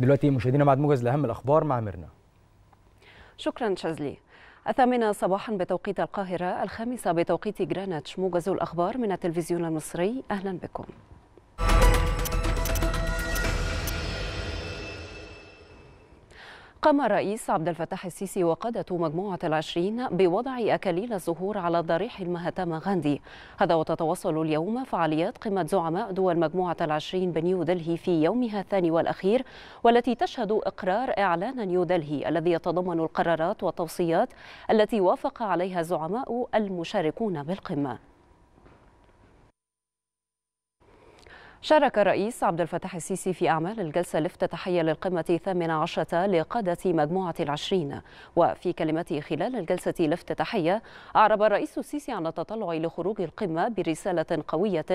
دلوقتي مشاهدينا بعد موجز لاهم الاخبار مع ميرنا شكرا شاذلي الثامنة صباحا بتوقيت القاهرة الخامسة بتوقيت جرانتش موجز الأخبار من التلفزيون المصري أهلا بكم قام الرئيس عبد الفتاح السيسي وقادة مجموعة العشرين بوضع أكاليل الزهور على ضريح المهاتما غاندي هذا وتتواصل اليوم فعاليات قمة زعماء دول مجموعة العشرين بنيو دلهي في يومها الثاني والأخير والتي تشهد إقرار إعلان نيو دلهي الذي يتضمن القرارات والتوصيات التي وافق عليها الزعماء المشاركون بالقمة شارك الرئيس عبد الفتاح السيسي في أعمال الجلسة الافتتاحية للقمة الثامنة عشرة لقادة مجموعة العشرين وفي كلمته خلال الجلسة الافتتاحية أعرب الرئيس السيسي عن التطلع لخروج القمة برسالة قوية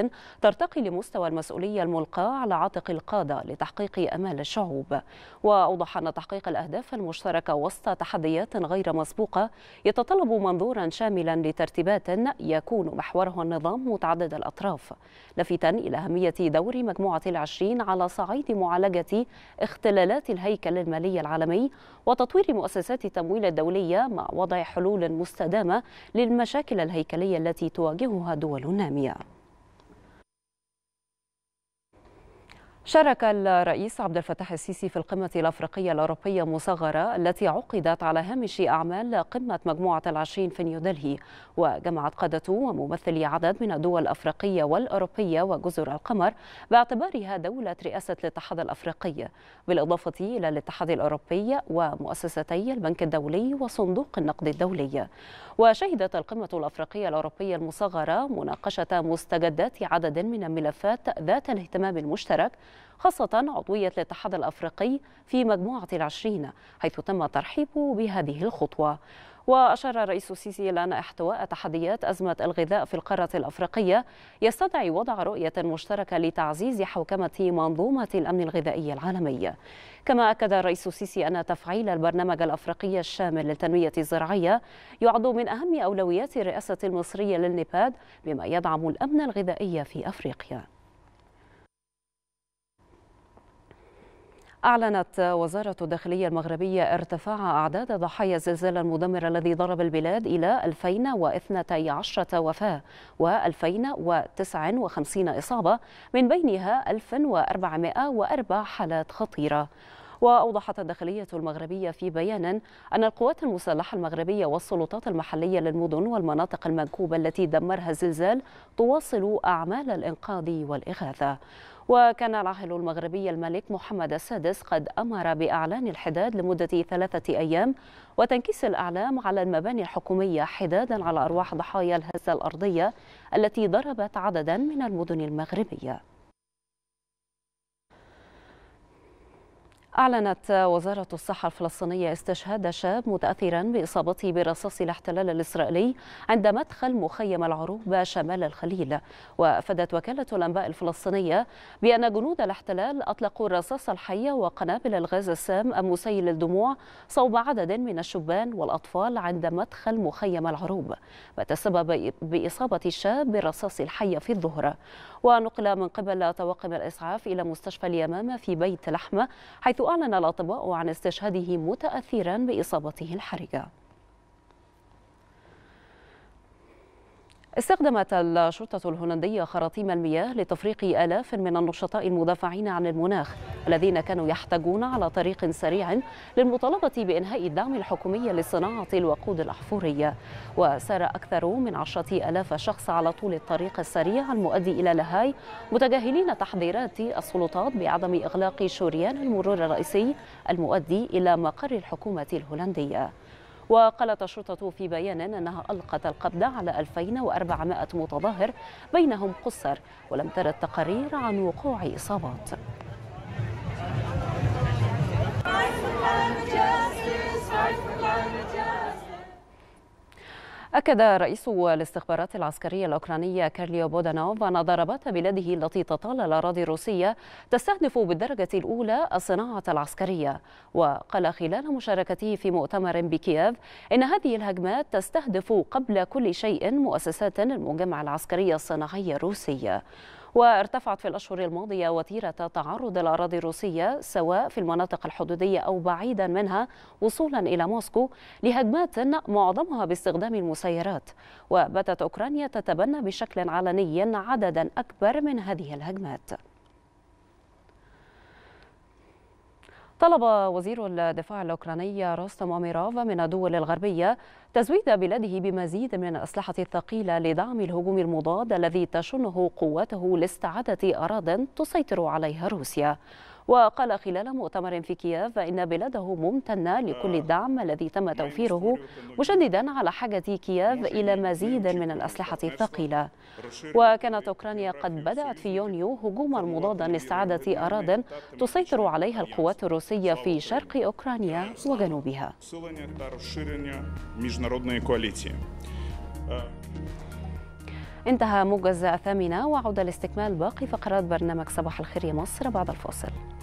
ترتقي لمستوى المسؤولية الملقاة على عاتق القادة لتحقيق أمال الشعوب وأوضح أن تحقيق الأهداف المشتركة وسط تحديات غير مسبوقة يتطلب منظورا شاملا لترتيبات يكون محوره النظام متعدد الأطراف لافتا إلى أهمية دور مجموعة العشرين على صعيد معالجة اختلالات الهيكل المالي العالمي وتطوير مؤسسات التمويل الدولية مع وضع حلول مستدامة للمشاكل الهيكلية التي تواجهها دول نامية شارك الرئيس عبد الفتاح السيسي في القمة الأفريقية الأوروبية المصغرة التي عقدت على هامش أعمال قمة مجموعة العشرين في نيودلهي وجمعت قادة وممثلي عدد من الدول الأفريقية والأوروبية وجزر القمر باعتبارها دولة رئاسة الاتحاد الأفريقي بالإضافة إلى الاتحاد الأوروبي ومؤسستي البنك الدولي وصندوق النقد الدولي وشهدت القمة الأفريقية الأوروبية المصغرة مناقشة مستجدات عدد من الملفات ذات الاهتمام المشترك خاصة عضوية الاتحاد الأفريقي في مجموعة العشرين حيث تم ترحيبه بهذه الخطوة وأشار الرئيس السيسي إلى أن احتواء تحديات أزمة الغذاء في القارة الأفريقية يستدعي وضع رؤية مشتركة لتعزيز حوكمة منظومة الأمن الغذائي العالمي كما أكد الرئيس السيسي أن تفعيل البرنامج الأفريقي الشامل للتنمية الزراعية يعد من أهم أولويات الرئاسة المصرية للنباد بما يدعم الأمن الغذائي في أفريقيا أعلنت وزارة الداخلية المغربية ارتفاع أعداد ضحايا الزلزال المدمر الذي ضرب البلاد إلى 2012 وفاة و2059 إصابة من بينها 1404 حالات خطيرة وأوضحت الداخلية المغربية في بيان أن القوات المسلحة المغربية والسلطات المحلية للمدن والمناطق المنكوبة التي دمرها الزلزال تواصل أعمال الإنقاذ والإغاثة وكان العاهل المغربي الملك محمد السادس قد أمر بإعلان الحداد لمدة ثلاثة أيام وتنكيس الأعلام على المباني الحكومية حدادا على أرواح ضحايا الهزة الأرضية التي ضربت عددا من المدن المغربية أعلنت وزارة الصحة الفلسطينية استشهاد شاب متأثرا بإصابته برصاص الاحتلال الإسرائيلي عند مدخل مخيم العروبة شمال الخليل وأفادت وكالة الأنباء الفلسطينية بأن جنود الاحتلال أطلقوا الرصاص الحية وقنابل الغاز السام المسيل للدموع صوب عدد من الشبان والأطفال عند مدخل مخيم العروب ما تسبب بإصابة الشاب بالرصاص الحية في الظهر ونقل من قبل طواقم الإسعاف إلى مستشفى اليمامة في بيت لحمة حيث أعلن الأطباء عن استشهاده متأثرا بإصابته الحرجة استخدمت الشرطة الهولندية خراطيم المياه لتفريق آلاف من النشطاء المدافعين عن المناخ الذين كانوا يحتجون على طريق سريع للمطالبة بإنهاء الدعم الحكومي لصناعة الوقود الأحفورية وسار أكثر من عشرة ألاف شخص على طول الطريق السريع المؤدي إلى لاهاي متجاهلين تحذيرات السلطات بعدم إغلاق شوريان المرور الرئيسي المؤدي إلى مقر الحكومة الهولندية وقالت الشرطة في بيان أنها ألقت القبض على 2400 متظاهر بينهم قصر ولم ترد تقارير عن وقوع إصابات أكد رئيس الاستخبارات العسكرية الأوكرانية كارليو بودانوف أن ضربات بلاده التي تطال الأراضي الروسية تستهدف بالدرجة الأولى الصناعة العسكرية وقال خلال مشاركته في مؤتمر بكييف إن هذه الهجمات تستهدف قبل كل شيء مؤسسات المجمع العسكري الصناعي الروسي وارتفعت في الأشهر الماضية وتيرة تعرض الأراضي الروسية سواء في المناطق الحدودية أو بعيدا منها وصولا إلى موسكو لهجمات معظمها باستخدام المسيرات وباتت أوكرانيا تتبنى بشكل علني عددا أكبر من هذه الهجمات طلب وزير الدفاع الأوكراني روستم أميروف من الدول الغربية تزويد بلاده بمزيد من الأسلحة الثقيلة لدعم الهجوم المضاد الذي تشنه قواته لاستعادة أراض تسيطر عليها روسيا وقال خلال مؤتمر في كييف أن بلاده ممتنة لكل الدعم الذي تم توفيره مشددا على حاجة كييف إلى مزيد من الأسلحة الثقيلة وكانت أوكرانيا قد بدأت في يونيو هجوما مضادا لاستعادة أراض تسيطر عليها القوات الروسية في شرق أوكرانيا وجنوبها انتهى موجز الثامنة وعود لاستكمال باقي فقرات برنامج صباح الخير يا مصر بعد الفاصل